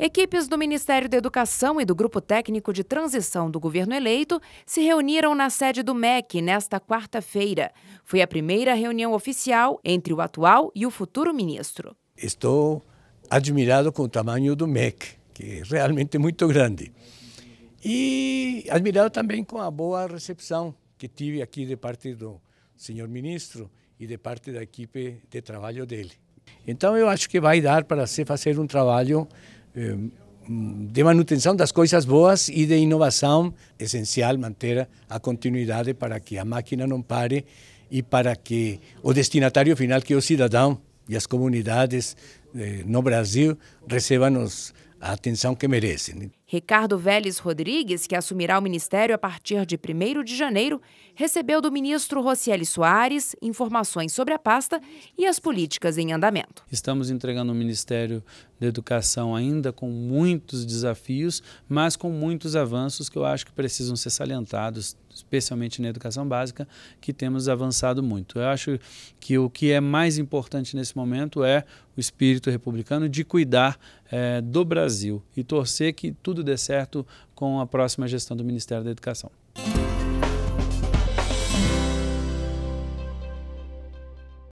Equipes do Ministério da Educação e do Grupo Técnico de Transição do governo eleito se reuniram na sede do MEC nesta quarta-feira. Foi a primeira reunião oficial entre o atual e o futuro ministro. Estou admirado com o tamanho do MEC, que é realmente muito grande. E admirado também com a boa recepção que tive aqui de parte do senhor ministro e de parte da equipe de trabalho dele. Então eu acho que vai dar para se fazer um trabalho eh, mm, de manutenção das coisas boas e de inovação, essencial manter a continuidade para que a máquina não pare e para que o destinatário final, que é o cidadão e as comunidades eh, no Brasil, recebam a atenção que merecem. Ricardo Vélez Rodrigues, que assumirá o ministério a partir de 1 de janeiro, recebeu do ministro Rocieli Soares informações sobre a pasta e as políticas em andamento. Estamos entregando o Ministério da Educação ainda com muitos desafios, mas com muitos avanços que eu acho que precisam ser salientados, especialmente na educação básica, que temos avançado muito. Eu acho que o que é mais importante nesse momento é o espírito republicano de cuidar é, do Brasil e torcer que tudo tudo dê certo com a próxima gestão do Ministério da Educação.